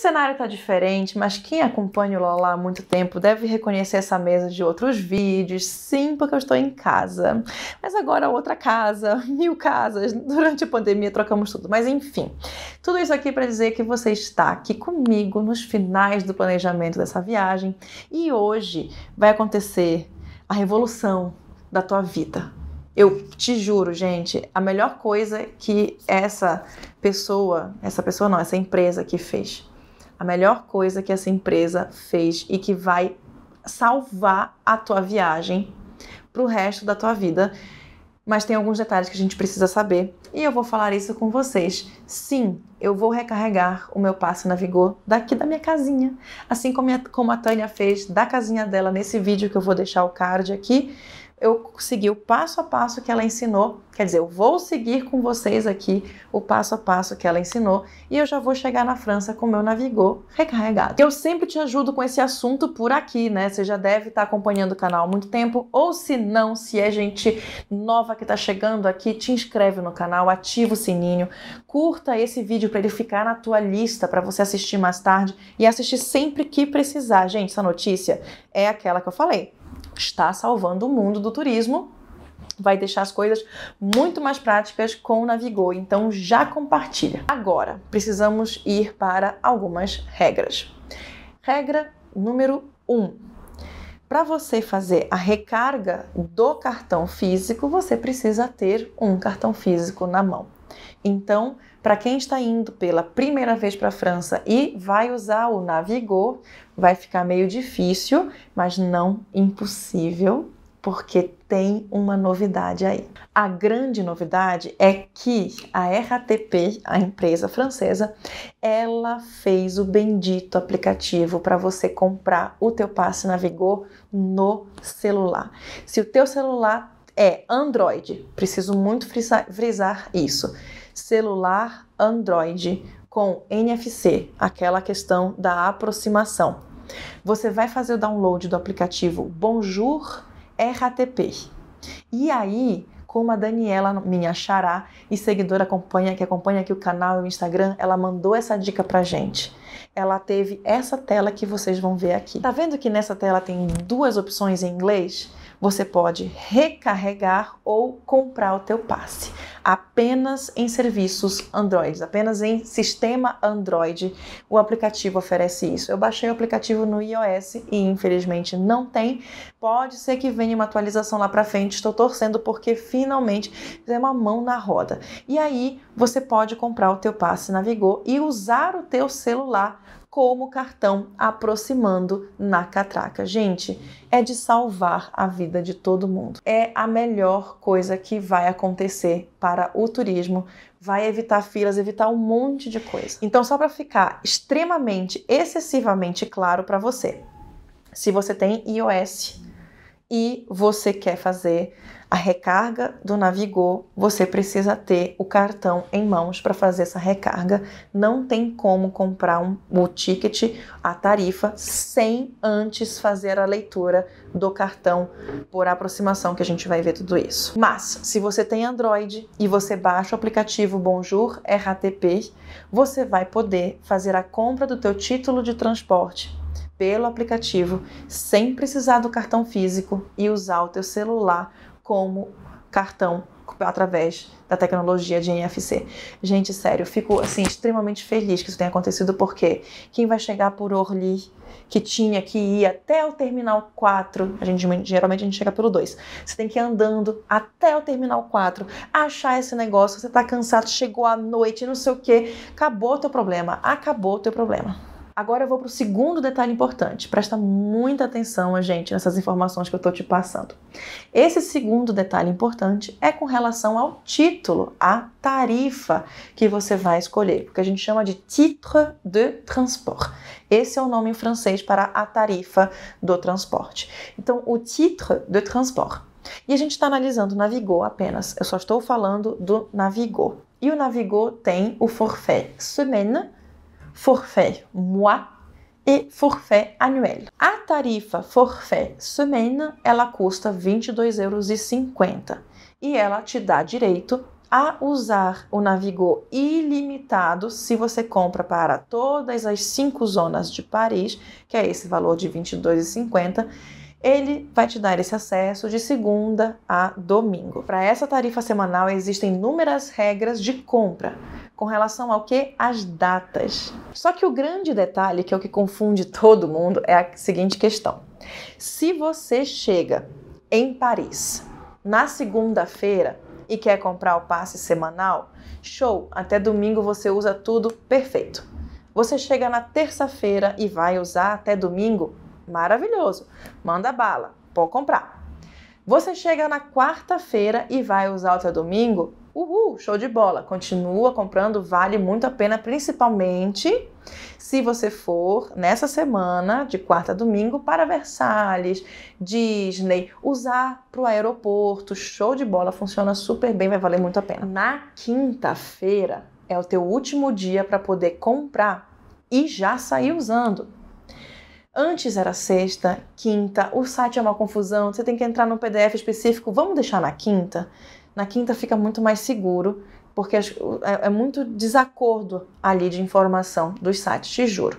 cenário está diferente, mas quem acompanha o Lola há muito tempo deve reconhecer essa mesa de outros vídeos. Sim, porque eu estou em casa. Mas agora outra casa, mil casas. Durante a pandemia trocamos tudo. Mas enfim, tudo isso aqui para dizer que você está aqui comigo nos finais do planejamento dessa viagem. E hoje vai acontecer a revolução da tua vida. Eu te juro, gente, a melhor coisa que essa pessoa, essa pessoa não, essa empresa que fez, a melhor coisa que essa empresa fez e que vai salvar a tua viagem para o resto da tua vida. Mas tem alguns detalhes que a gente precisa saber e eu vou falar isso com vocês. Sim, eu vou recarregar o meu passe na Vigor daqui da minha casinha, assim como a, como a Tânia fez da casinha dela nesse vídeo que eu vou deixar o card aqui eu segui o passo a passo que ela ensinou. Quer dizer, eu vou seguir com vocês aqui o passo a passo que ela ensinou e eu já vou chegar na França com meu Navigou recarregado. Eu sempre te ajudo com esse assunto por aqui, né? Você já deve estar acompanhando o canal há muito tempo, ou se não, se é gente nova que está chegando aqui, te inscreve no canal, ativa o sininho, curta esse vídeo para ele ficar na tua lista para você assistir mais tarde e assistir sempre que precisar. Gente, essa notícia é aquela que eu falei está salvando o mundo do turismo. Vai deixar as coisas muito mais práticas com o Navigo. então já compartilha. Agora, precisamos ir para algumas regras. Regra número 1. Um. Para você fazer a recarga do cartão físico, você precisa ter um cartão físico na mão. Então, para quem está indo pela primeira vez para a França e vai usar o Navigor, vai ficar meio difícil, mas não impossível, porque tem uma novidade aí. A grande novidade é que a RATP, a empresa francesa, ela fez o bendito aplicativo para você comprar o teu passe Navigor no celular. Se o teu celular é Android. Preciso muito frisar, frisar isso. Celular Android com NFC, aquela questão da aproximação. Você vai fazer o download do aplicativo Bonjour RATP. E aí, como a Daniela, minha xará e seguidora acompanha, que acompanha aqui o canal e o Instagram, ela mandou essa dica pra gente. Ela teve essa tela que vocês vão ver aqui. Tá vendo que nessa tela tem duas opções em inglês? você pode recarregar ou comprar o teu passe apenas em serviços Android, apenas em sistema Android. O aplicativo oferece isso. Eu baixei o aplicativo no iOS e infelizmente não tem. Pode ser que venha uma atualização lá para frente. Estou torcendo porque finalmente é uma mão na roda. E aí você pode comprar o teu passe na Vigor e usar o teu celular como cartão aproximando na catraca. Gente, é de salvar a vida de todo mundo. É a melhor coisa que vai acontecer para o turismo. Vai evitar filas, evitar um monte de coisa. Então, só para ficar extremamente, excessivamente claro para você, se você tem iOS, e você quer fazer a recarga do Navigor, você precisa ter o cartão em mãos para fazer essa recarga. Não tem como comprar um, o ticket, a tarifa, sem antes fazer a leitura do cartão por aproximação, que a gente vai ver tudo isso. Mas, se você tem Android e você baixa o aplicativo Bonjour RATP, você vai poder fazer a compra do teu título de transporte pelo aplicativo sem precisar do cartão físico e usar o teu celular como cartão através da tecnologia de NFC. Gente, sério, fico assim extremamente feliz que isso tenha acontecido porque quem vai chegar por Orly, que tinha que ir até o terminal 4, a gente geralmente a gente chega pelo 2. Você tem que ir andando até o terminal 4, achar esse negócio, você tá cansado, chegou à noite, não sei o que, acabou o teu problema, acabou o teu problema. Agora eu vou para o segundo detalhe importante. Presta muita atenção, gente, nessas informações que eu estou te passando. Esse segundo detalhe importante é com relação ao título, à tarifa que você vai escolher, porque a gente chama de titre de transport. Esse é o nome em francês para a tarifa do transporte. Então, o titre de transport. E a gente está analisando o apenas. Eu só estou falando do Navigou. E o Navigou tem o forfait semaine forfait mois e forfait annuel. A tarifa forfait semanal ela custa 22,50 euros e ela te dá direito a usar o Navigou ilimitado se você compra para todas as cinco zonas de Paris, que é esse valor de 22,50 ele vai te dar esse acesso de segunda a domingo. Para essa tarifa semanal existem inúmeras regras de compra com relação ao que? As datas. Só que o grande detalhe, que é o que confunde todo mundo, é a seguinte questão. Se você chega em Paris na segunda-feira e quer comprar o passe semanal, show, até domingo você usa tudo perfeito. Você chega na terça-feira e vai usar até domingo, maravilhoso, manda bala, pode comprar. Você chega na quarta-feira e vai usar até domingo, Uhul, show de bola. Continua comprando, vale muito a pena, principalmente se você for nessa semana, de quarta a domingo, para Versalhes, Disney, usar para o aeroporto, show de bola, funciona super bem, vai valer muito a pena. Na quinta-feira é o teu último dia para poder comprar e já sair usando. Antes era sexta, quinta, o site é uma confusão, você tem que entrar num PDF específico, vamos deixar na quinta? Na quinta fica muito mais seguro, porque é, é muito desacordo ali de informação dos sites, te juro.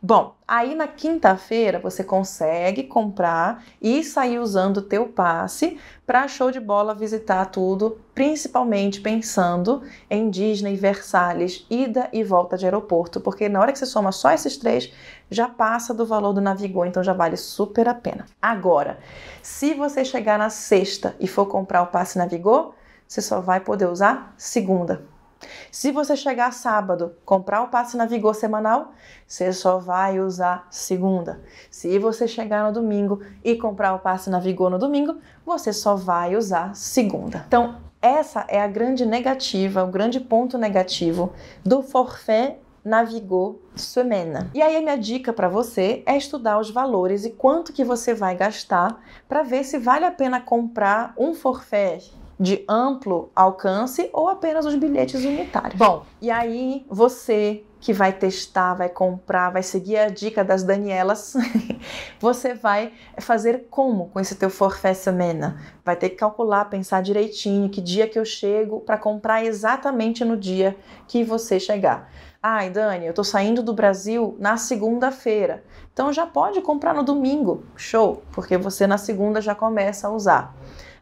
Bom, aí na quinta-feira você consegue comprar e sair usando o teu passe para show de bola visitar tudo, principalmente pensando em Disney, Versalhes, ida e volta de aeroporto, porque na hora que você soma só esses três, já passa do valor do Navigou, então já vale super a pena. Agora, se você chegar na sexta e for comprar o passe Navigou, você só vai poder usar segunda. Se você chegar sábado, comprar o passe na Vigor semanal, você só vai usar segunda. Se você chegar no domingo e comprar o passe na Vigor no domingo, você só vai usar segunda. Então, essa é a grande negativa, o grande ponto negativo do forfait na Vigor Semana. E aí a minha dica para você é estudar os valores e quanto que você vai gastar para ver se vale a pena comprar um forfait de amplo alcance ou apenas os bilhetes unitários. Bom, e aí você que vai testar, vai comprar, vai seguir a dica das Danielas, você vai fazer como com esse teu forfé semana? Vai ter que calcular, pensar direitinho que dia que eu chego para comprar exatamente no dia que você chegar. Ai, Dani, eu tô saindo do Brasil na segunda-feira. Então já pode comprar no domingo. Show, porque você na segunda já começa a usar.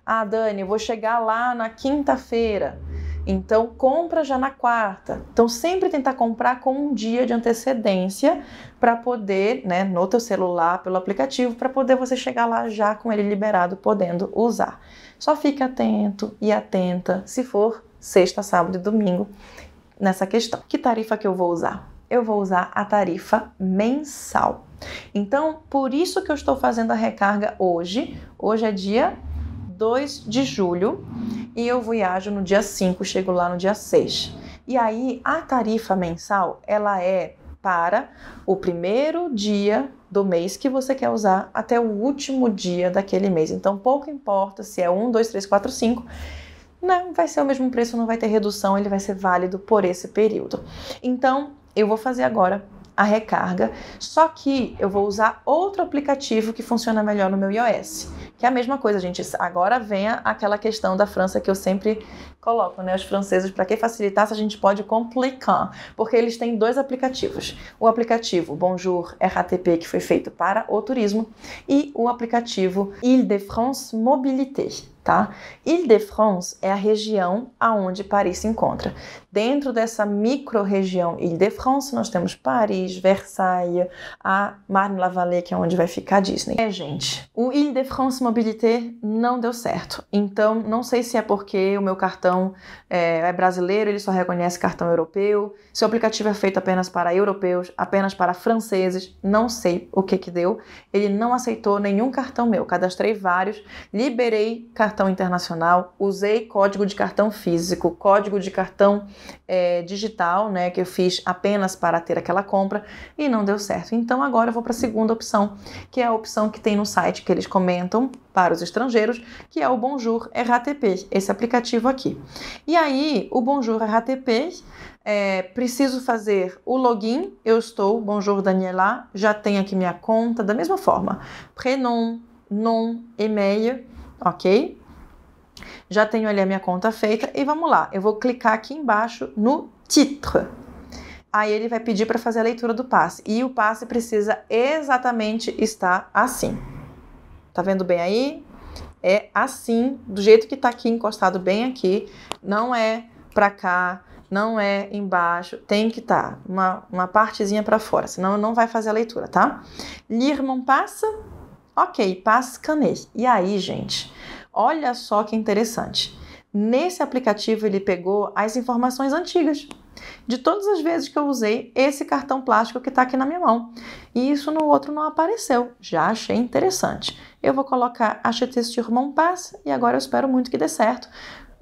Ah, Dani, eu vou chegar lá na quinta-feira. Então, compra já na quarta. Então, sempre tentar comprar com um dia de antecedência para poder, né, no teu celular, pelo aplicativo, para poder você chegar lá já com ele liberado, podendo usar. Só fique atento e atenta se for sexta, sábado e domingo nessa questão. Que tarifa que eu vou usar? Eu vou usar a tarifa mensal. Então, por isso que eu estou fazendo a recarga hoje. Hoje é dia 2 de julho e eu viajo no dia 5, chego lá no dia 6. E aí a tarifa mensal, ela é para o primeiro dia do mês que você quer usar até o último dia daquele mês. Então pouco importa se é 1, 2, 3, 4, 5 não vai ser o mesmo preço, não vai ter redução, ele vai ser válido por esse período. Então, eu vou fazer agora a recarga, só que eu vou usar outro aplicativo que funciona melhor no meu iOS. Que é a mesma coisa, gente. Agora vem aquela questão da França que eu sempre coloco, né? Os franceses, para que facilitar se a gente pode complicar? Porque eles têm dois aplicativos. O aplicativo Bonjour RATP, que foi feito para o turismo, e o aplicativo Ile-de-France Mobilité, tá? Ile-de-France é a região aonde Paris se encontra. Dentro dessa micro-região Ile-de-France, nós temos Paris, Versailles, a Marne-la-Vallée, que é onde vai ficar a Disney. É, gente, o Ile-de-France Mobilité não deu certo. Então, não sei se é porque o meu cartão é, é brasileiro, ele só reconhece cartão europeu, se o aplicativo é feito apenas para europeus, apenas para franceses, não sei o que que deu. Ele não aceitou nenhum cartão meu, cadastrei vários, liberei cartão cartão internacional, usei código de cartão físico, código de cartão é, digital, né, que eu fiz apenas para ter aquela compra e não deu certo. Então agora eu vou para a segunda opção, que é a opção que tem no site que eles comentam para os estrangeiros, que é o Bonjour RATP, esse aplicativo aqui. E aí, o Bonjour RATP é, preciso fazer o login, eu estou, Bonjour Daniela, já tenho aqui minha conta, da mesma forma, prenom, nom, e-mail, ok? já tenho ali a minha conta feita e vamos lá, eu vou clicar aqui embaixo no titre. Aí ele vai pedir para fazer a leitura do passe e o passe precisa exatamente estar assim. Tá vendo bem aí? É assim, do jeito que tá aqui encostado bem aqui, não é para cá, não é embaixo, tem que estar tá uma, uma partezinha para fora, senão não vai fazer a leitura, tá? Lire mon passe? Ok, passe canet. E aí, gente, Olha só que interessante. Nesse aplicativo ele pegou as informações antigas de todas as vezes que eu usei esse cartão plástico que está aqui na minha mão. E isso no outro não apareceu. Já achei interessante. Eu vou colocar a Chetestir mon pass e agora eu espero muito que dê certo,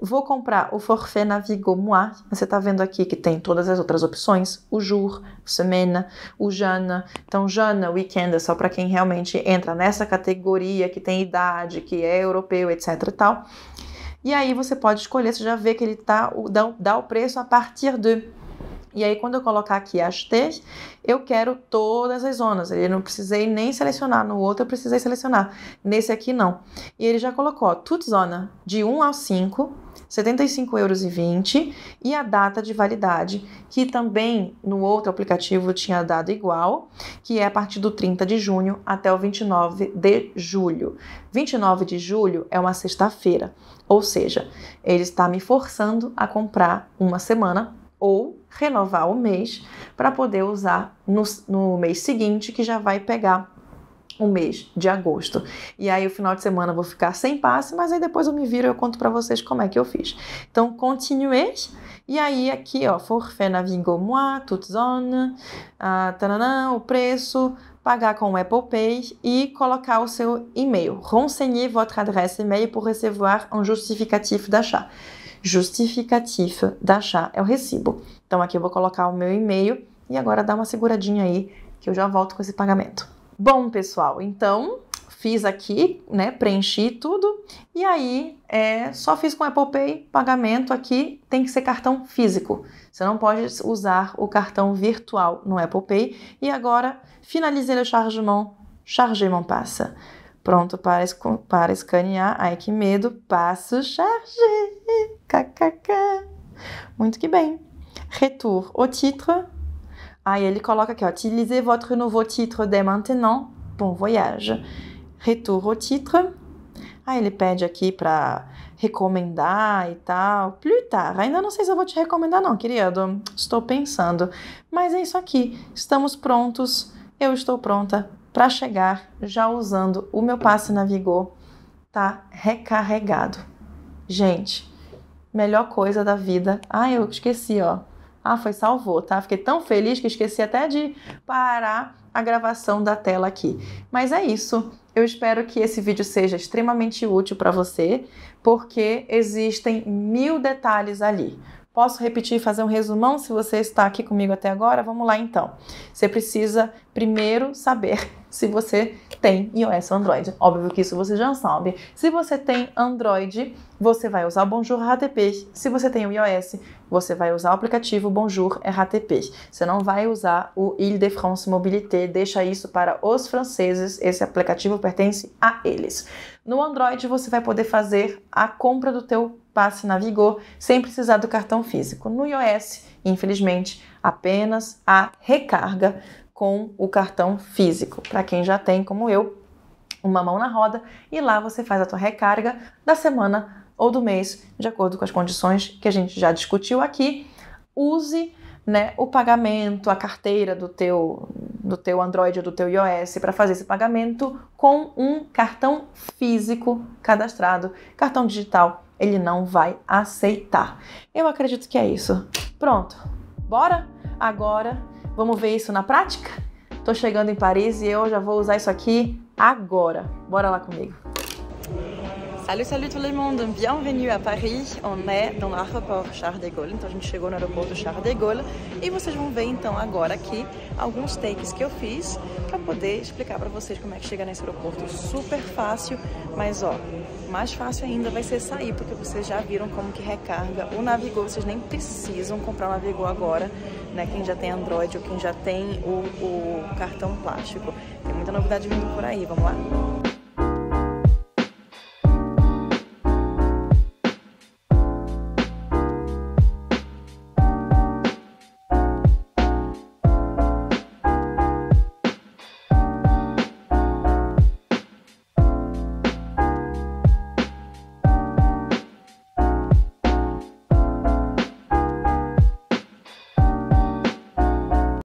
Vou comprar o forfait Navigo Moi, você está vendo aqui que tem todas as outras opções, o Jour, Semana, o Jana. Então, Jana, Weekend é só para quem realmente entra nessa categoria, que tem idade, que é europeu, etc e tal. E aí você pode escolher, você já vê que ele tá, dá, dá o preço a partir de e aí, quando eu colocar aqui as eu quero todas as zonas. Ele não precisei nem selecionar. No outro, eu precisei selecionar. Nesse aqui, não. E ele já colocou, ó, tudo zona de 1 ao 5, 75,20 euros e a data de validade, que também no outro aplicativo tinha dado igual, que é a partir do 30 de junho até o 29 de julho. 29 de julho é uma sexta-feira, ou seja, ele está me forçando a comprar uma semana ou renovar o mês para poder usar no, no mês seguinte, que já vai pegar o mês de agosto. E aí o final de semana eu vou ficar sem passe, mas aí depois eu me viro e eu conto para vocês como é que eu fiz. Então, continuez. E aí aqui, ó, forfait Navigo Moi, toute zone, ah, o preço, pagar com o Apple Pay e colocar o seu e-mail. Renseignez votre adresse e-mail pour recevoir un justificatif d'achat justificatif d'achat é o recibo. Então aqui eu vou colocar o meu e-mail e agora dá uma seguradinha aí que eu já volto com esse pagamento. Bom, pessoal, então fiz aqui, né, preenchi tudo e aí é, só fiz com Apple Pay, pagamento aqui tem que ser cartão físico. Você não pode usar o cartão virtual no Apple Pay e agora finalizei o chargement, chargement passa. Pronto para, para escanear. Ai, que medo. Passo chargé. KKK. Muito que bem. Retour au titre. Aí ele coloca aqui, ó, utilisez votre nouveau titre dès maintenant. Bom voyage. Retour au titre. Aí ele pede aqui para recomendar e tal. Plus tard. Ainda não sei se eu vou te recomendar não, querido. Estou pensando. Mas é isso aqui. Estamos prontos. Eu estou pronta para chegar já usando o meu passe na Vigor. Tá recarregado. Gente, melhor coisa da vida. Ah, eu esqueci, ó. Ah, foi salvou, tá? Fiquei tão feliz que esqueci até de parar a gravação da tela aqui. Mas é isso. Eu espero que esse vídeo seja extremamente útil para você, porque existem mil detalhes ali. Posso repetir e fazer um resumão se você está aqui comigo até agora? Vamos lá então. Você precisa primeiro saber se você tem iOS ou Android. Óbvio que isso você já sabe. Se você tem Android, você vai usar o Bonjour RTP. Se você tem o iOS, você vai usar o aplicativo Bonjour RTP. Você não vai usar o Ile-de-France Mobilité, deixa isso para os franceses, esse aplicativo pertence a eles. No Android, você vai poder fazer a compra do teu passe na Vigor sem precisar do cartão físico. No iOS, infelizmente, apenas a recarga com o cartão físico. Para quem já tem, como eu, uma mão na roda e lá você faz a tua recarga da semana ou do mês, de acordo com as condições que a gente já discutiu aqui. Use né, o pagamento, a carteira do teu do teu Android ou do teu iOS para fazer esse pagamento com um cartão físico cadastrado. Cartão digital ele não vai aceitar. Eu acredito que é isso. Pronto. Bora agora Vamos ver isso na prática? Tô chegando em Paris e eu já vou usar isso aqui agora. Bora lá comigo. Salut, salut tout le monde, bienvenue a Paris. On é no aeroporto Charles de Gaulle, então a gente chegou no aeroporto Charles de Gaulle e vocês vão ver então agora aqui alguns takes que eu fiz para poder explicar para vocês como é que chega nesse aeroporto super fácil, mas ó, mais fácil ainda vai ser sair, porque vocês já viram como que recarga o Navigô, vocês nem precisam comprar o Navigô agora, né, quem já tem Android ou quem já tem o, o cartão plástico. Tem muita novidade vindo por aí, vamos lá?